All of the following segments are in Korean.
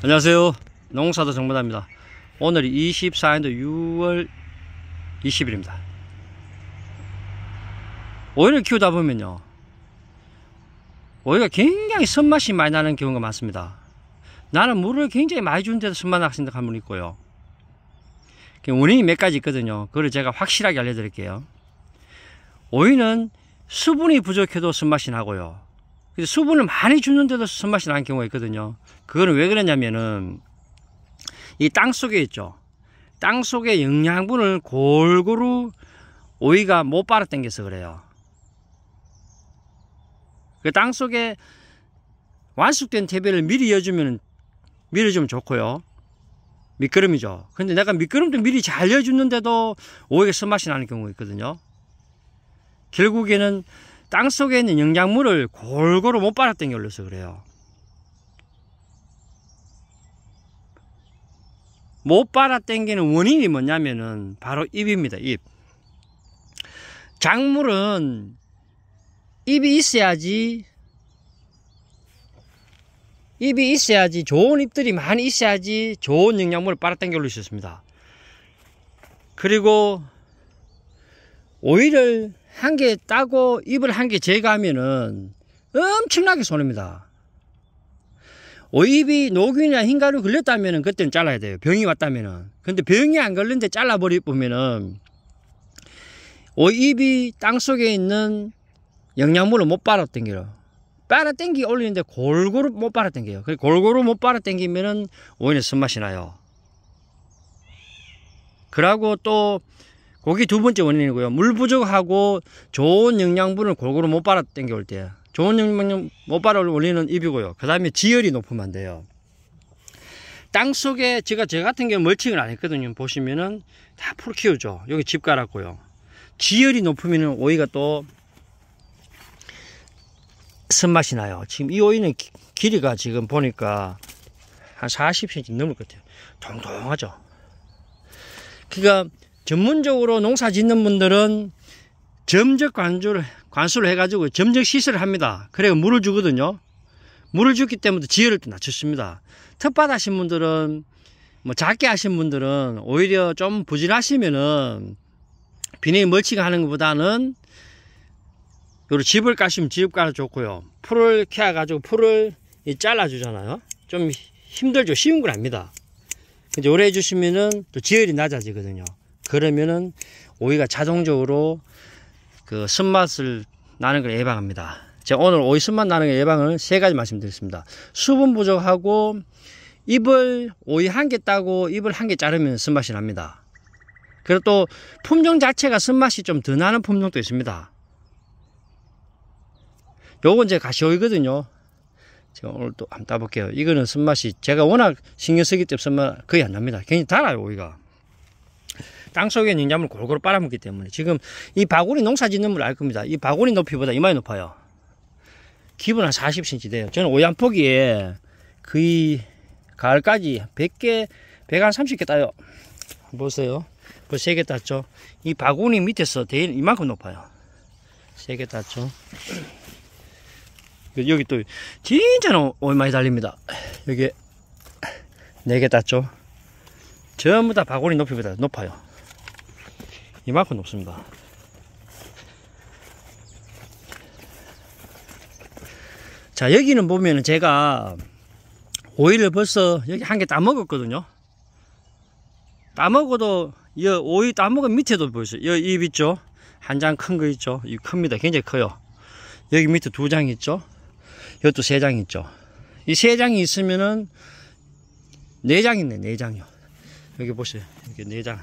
안녕하세요 농사도 정보다입니다 오늘이 24년도 6월 20일입니다 오이를 키우다 보면요 오이가 굉장히 선맛이 많이 나는 경우가 많습니다 나는 물을 굉장히 많이 주는데도 선맛 나신다 한분 있고요 원인이 몇 가지 있거든요 그걸 제가 확실하게 알려드릴게요 오이는 수분이 부족해도 선맛이 나고요 수분을 많이 주는데도 선맛이 나는 경우가 있거든요 그건왜 그러냐면은 이 땅 속에 있죠. 땅 속에 영양분을 골고루 오이가 못 빨아 당겨서 그래요. 그 땅 속에 완숙된 퇴비를 미리 여주면 미리 좀 좋고요. 미끄럼이죠. 근데 내가 미끄럼도 미리 잘 여주는데도 오이가 쓴맛이 나는 경우가 있거든요. 결국에는 땅 속에 있는 영양물을 골고루 못 빨아 당겨서 그래요. 못 빨아 땡기는 원인이 뭐냐면은 바로 입입니다 입. 작물은 입이 있어야지 입이 있어야지 좋은 잎들이 많이 있어야지 좋은 영양물을빨아땡겨 올릴 수 있습니다. 그리고 오이를 한 개 따고 입을한 개 제거하면은 엄청나게 손해입니다. 오입이 녹이나 흰가루 걸렸다면 그때는 잘라야 돼요. 병이 왔다면은. 근데 병이 안 걸렸는데 잘라버리 보면은 오입이 땅 속에 있는 영양분을 못 빨아 당겨요. 빨아 당기 올리는데 골고루 못 빨아 당겨요. 그 골고루 못 빨아 당기면은 오히려 쓴맛이 나요. 그러고 또그기두 번째 원인이고요. 물 부족하고 좋은 영양분을 골고루 못 빨아 당겨올 때. 좋은 영양분 모발을 올리는 입이고요그 다음에 지열이 높으면 안 돼요. 땅 속에 제가 저 같은 경우 멀칭을 안 했거든요. 보시면은 다 풀 키우죠. 여기 집 갈았고요. 지열이 높으면은 오이가 또 쓴맛이 나요. 지금 이 오이는 길이가 지금 보니까 한 40cm 넘을 것 같아요. 동동하죠. 그러니까 전문적으로 농사 짓는 분들은 점적 관주를 관수를 해가지고 점적 시설을 합니다. 그래야 물을 주거든요. 물을 주기 때문에 지혈을또 낮췄습니다. 텃밭 하신 분들은 뭐 작게 하신 분들은 오히려 좀 부진하시면은 비닐 멀칭 하는 것보다는 요로 집을 까시면 집 까도 좋고요. 풀을 캐 가지고 풀을 잘라주잖아요. 좀 힘들죠. 쉬운 건 압니다. 근데 오래 해주시면은 또지혈이 낮아지거든요. 그러면은 오이가 자동적으로 그 쓴맛을 나는 걸 예방합니다. 제가 오늘 오이 쓴맛 나는 걸 예방을 세 가지 말씀드렸습니다. 수분 부족하고 잎을 오이 한 개 따고 잎을 한 개 자르면 쓴맛이 납니다. 그리고 또 품종 자체가 쓴맛이 좀 더 나는 품종도 있습니다. 요건 제 가시오이거든요. 제가 오늘 또 한번 따볼게요. 이거는 쓴맛이 제가 워낙 신경 쓰기 때문에 쓴맛 거의 안 납니다. 굉장히 달아요 오이가. 땅속에 있는 인물 골고루 빨아먹기 때문에 지금 이 바구니 농사 짓는 물 알 겁니다. 이 바구니 높이보다 이만이 높아요. 기본 한 40cm 돼요. 저는 오양포기에 거의 가을까지 100개, 100한 30개 따요. 보세요. 벌써 3개 땄죠. 이 바구니 밑에서 대인 이만큼 높아요. 3개 땄죠. 그 여기 또 진짜 는 오랜만에 달립니다. 여기 4개 땄죠. 전부 다 바구니 높이보다 높아요. 이만큼 높습니다. 자, 여기는 보면은 제가 오이를 벌써 여기 한 개 따먹었거든요. 따먹어도 이 오이 따먹은 밑에도 보이세요. 이입 있죠? 한 장 큰 거 있죠? 이 큽니다. 굉장히 커요. 여기 밑에 두 장 있죠? 이것도 세 장 있죠? 이 세 장이 있으면은 네 장 있네, 네 장이요. 여기 보세요. 이렇게 네 장.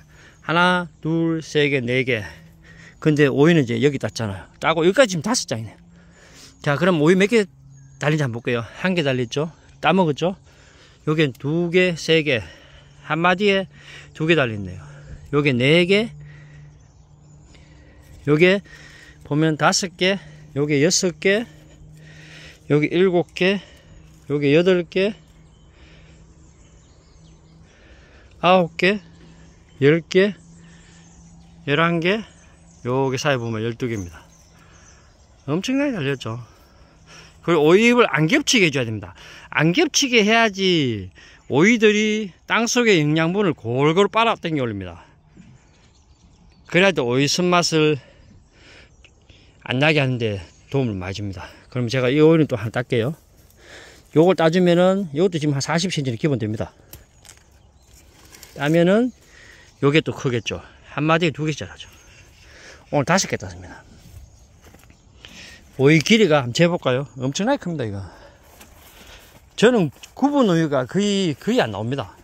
하나, 둘, 세 개, 네 개. 근데 오이는 이제 여기 닿잖아요. 따고 여기까지 지금 다섯 장이네. 자, 그럼 오이 몇 개 달린지 한번 볼게요. 한 개 달렸죠? 따먹었죠? 여긴 두 개, 세 개. 한 마디에 두 개 달렸네요. 요게 네 개. 요게 보면 다섯 개. 요게 여섯 개. 여기 일곱 개. 요게 여덟 개. 아홉 개. 10개, 11개, 요게 사이 보면 12개입니다. 엄청나게 달렸죠. 그리고 오이잎을 안 겹치게 해줘야 됩니다. 안 겹치게 해야지 오이들이 땅속의 영양분을 골고루 빨아당겨 올립니다. 그래야 오이 쓴맛을 안 나게 하는데 도움을 많이 줍니다. 그럼 제가 이 오이는 또 하나 닦게요. 요걸 따주면은 이것도 지금 한 40cm 기본 됩니다. 따면은 요게 또 크겠죠. 한마디에 두 개씩 자라죠. 오늘 다섯 개 땄습니다. 오이 길이가 한번 재볼까요? 엄청나게 큽니다, 이거. 저는 구분 우유가 거의, 거의 안 나옵니다.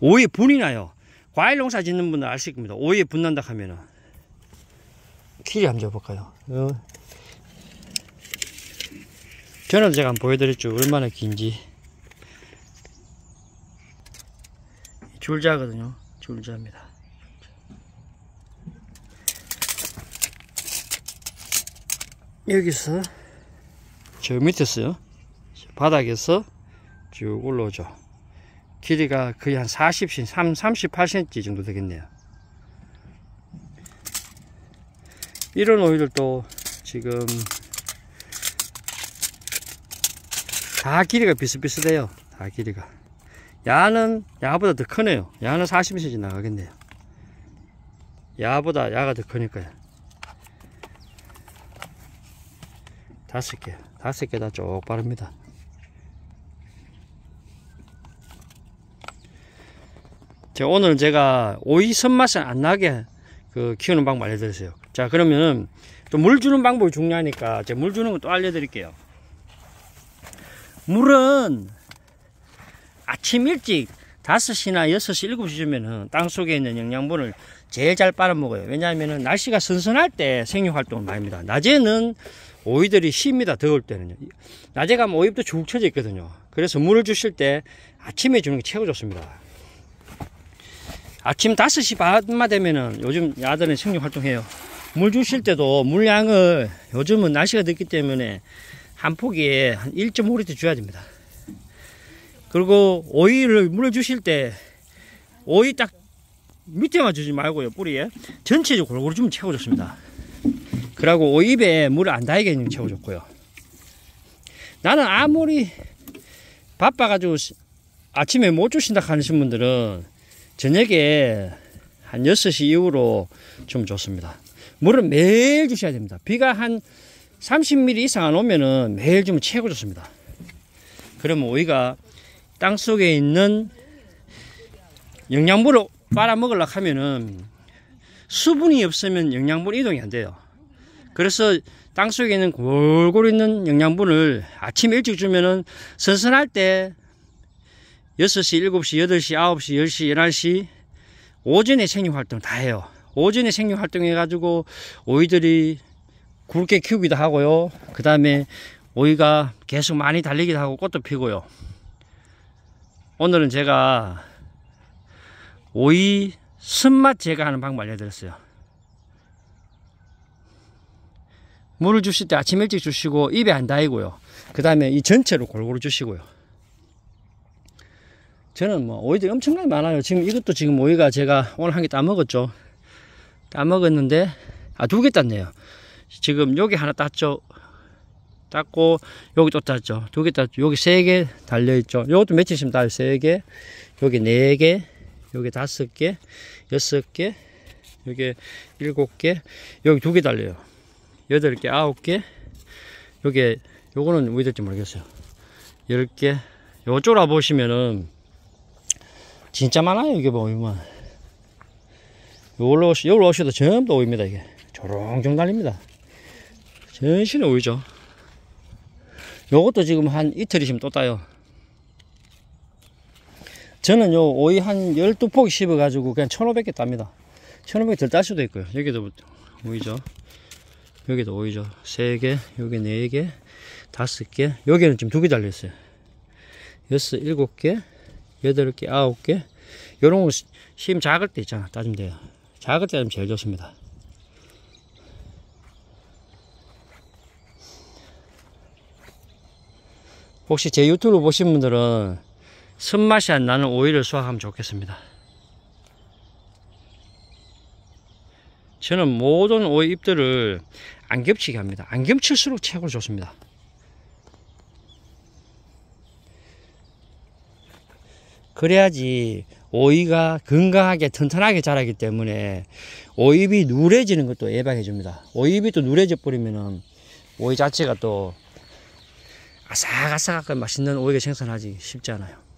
오이 분이 나요. 과일 농사 짓는 분은 알 수 있습니다. 오이 분난다 하면은. 길이 한번 재볼까요? 어. 저는 제가 한번 보여드렸죠. 얼마나 긴지. 줄자거든요. 줄자입니다. 여기서 저 밑에서요. 바닥에서 쭉 올라오죠. 길이가 거의 한 40cm, 3, 8 c m 정도 되겠네요. 이런 오이들도 지금 다 길이가 비슷비슷해요. 다 길이가. 야는 야보다 더 크네요 야는 40cm 나가겠네요 야보다 야가 더 크니까요 다섯 개 다섯 개다쭉 바릅니다 자, 오늘 제가 오이 선맛은 안 나게 그 키우는 방법 알려드렸어요 자 그러면 또물 주는 방법이 중요하니까 제가 물 주는 것도 알려드릴게요 물은 아침 일찍 5시나 6시, 7시쯤에는 땅속에 있는 영양분을 제일 잘 빨아먹어요. 왜냐하면 날씨가 선선할 때 생육활동을 많이 합니다. 낮에는 오이들이 쉽니다. 더울 때는요. 낮에 가면 오이도죽 쳐져 있거든요. 그래서 물을 주실 때 아침에 주는 게 최고 좋습니다. 아침 5시 반만 되면은 요즘 야들은 생육활동해요. 물 주실 때도 물량을 요즘은 날씨가 늦기 때문에 한 포기에 한 1.5리터 줘야 됩니다. 그리고 오이를 물을 주실 때 오이 딱 밑에만 주지 말고요 뿌리에 전체적으로 골고루 주면 최고 좋습니다 그리고 오입에 물을 안 닿게 해주면 최고 좋고요 나는 아무리 바빠가지고 아침에 못 주신다 하시는 분들은 저녁에 한 6시 이후로 좀 좋습니다 물은 매일 주셔야 됩니다 비가 한 30mm 이상 안 오면은 매일 주면 최고 좋습니다 그러면 오이가 땅속에 있는 영양분을 빨아먹으려고 하면은 수분이 없으면 영양분 이동이 안 돼요. 그래서 땅속에 있는 골고루 있는 영양분을 아침 일찍 주면은 선선할 때 6시, 7시, 8시, 9시, 10시, 11시 오전에 생육활동 을다 해요. 오전에 생육활동 해가지고 오이들이 굵게 키우기도 하고요. 그 다음에 오이가 계속 많이 달리기도 하고 꽃도 피고요. 오늘은 제가 오이 쓴맛 제거하는 방법 알려드렸어요. 물을 주실 때 아침 일찍 주시고 입에 안 닿이고요. 그 다음에 이 전체로 골고루 주시고요. 저는 뭐 오이들이 엄청나게 많아요. 지금 이것도 지금 오이가 제가 오늘 한 개 따먹었죠. 따먹었는데 아 두 개 땄네요. 지금 여기 하나 땄죠. 닦고 여기 또 짰죠 두개 짰죠 여기 세 개 달려 있죠 이것도 며칠 있으면 달 세개 여기 네개 여기 다섯 개 여섯 개 여기 일곱 개 여기 두 개 달려요 여덟 개 아홉 개 여기 요거는 왜 될지 모르겠어요 열개 요쪽으로 보시면은 진짜 많아요 이게 보면 요걸로 요걸로 오셔도 전부 오입니다 이게 조롱종 달립니다 전신에 오이죠 요것도 지금 한 이틀 이시면또 따요 저는 요 오이 한 12포기 씹어 가지고 그냥 1500개 땁니다 1500개 덜 딸 수도 있고요 여기도 오이죠 여기도 오이죠 3개 여기 4개 5개 여기는 지금 2개 달렸어요 6, 7개 8개 9개 요런 심심 작을 때 있잖아 따지면 돼요 작을 때는 제일 좋습니다 혹시 제 유튜브 보신 분들은 쓴맛이 안 나는 오이를 수확하면 좋겠습니다. 저는 모든 오이 잎들을 안 겹치게 합니다. 안 겹칠수록 최고로 좋습니다. 그래야지 오이가 건강하게 튼튼하게 자라기 때문에 오이잎이 누래지는 것도 예방해 줍니다. 오이잎이 또 누래져 버리면 오이 자체가 또 아삭아삭하게 맛있는 오이게 생산하지 쉽지 않아요.